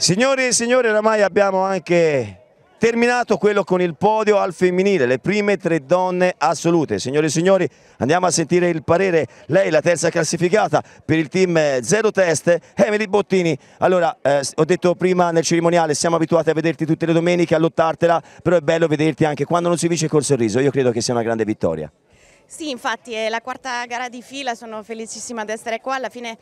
Signori e signori, oramai abbiamo anche terminato quello con il podio al femminile, le prime tre donne assolute. Signori e signori, andiamo a sentire il parere. Lei la terza classificata per il team eh, Zero Test, Emily Bottini. Allora, eh, ho detto prima nel cerimoniale, siamo abituati a vederti tutte le domeniche, a lottartela, però è bello vederti anche quando non si vince col sorriso. Io credo che sia una grande vittoria. Sì, infatti è la quarta gara di fila, sono felicissima di essere qua. Alla fine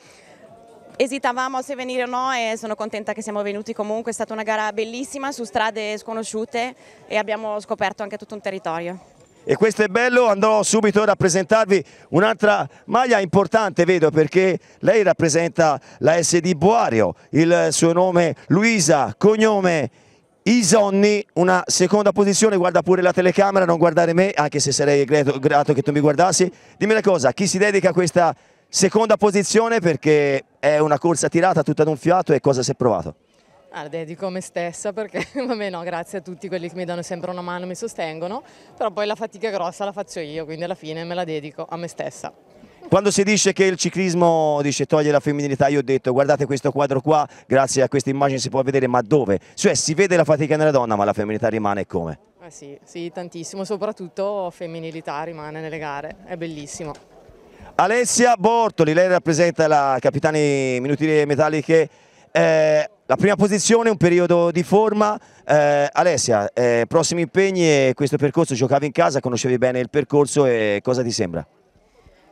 Esitavamo se venire o no e sono contenta che siamo venuti comunque, è stata una gara bellissima su strade sconosciute e abbiamo scoperto anche tutto un territorio. E questo è bello, andrò subito a rappresentarvi un'altra maglia importante, vedo, perché lei rappresenta la SD di Boario, il suo nome Luisa, cognome Isonni, una seconda posizione, guarda pure la telecamera, non guardare me, anche se sarei grato, grato che tu mi guardassi. Dimmi una cosa, chi si dedica a questa Seconda posizione perché è una corsa tirata tutta ad un fiato e cosa si è provato? dedico a me stessa perché, vabbè no, grazie a tutti quelli che mi danno sempre una mano e mi sostengono, però poi la fatica grossa la faccio io, quindi alla fine me la dedico a me stessa. Quando si dice che il ciclismo dice, toglie la femminilità, io ho detto guardate questo quadro qua, grazie a questa immagine si può vedere, ma dove? Cioè si vede la fatica nella donna ma la femminilità rimane come? Eh sì, sì, tantissimo, soprattutto femminilità rimane nelle gare, è bellissimo. Alessia Bortoli, lei rappresenta la Capitani Minutili Metalliche, eh, la prima posizione, un periodo di forma. Eh, Alessia, eh, prossimi impegni e questo percorso, giocavi in casa, conoscevi bene il percorso e cosa ti sembra?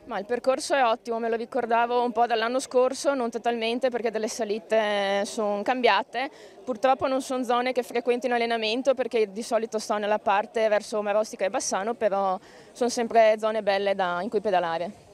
Ma il percorso è ottimo, me lo ricordavo un po' dall'anno scorso, non totalmente perché delle salite sono cambiate. Purtroppo non sono zone che frequento in allenamento perché di solito sto nella parte verso Marostica e Bassano, però sono sempre zone belle da, in cui pedalare.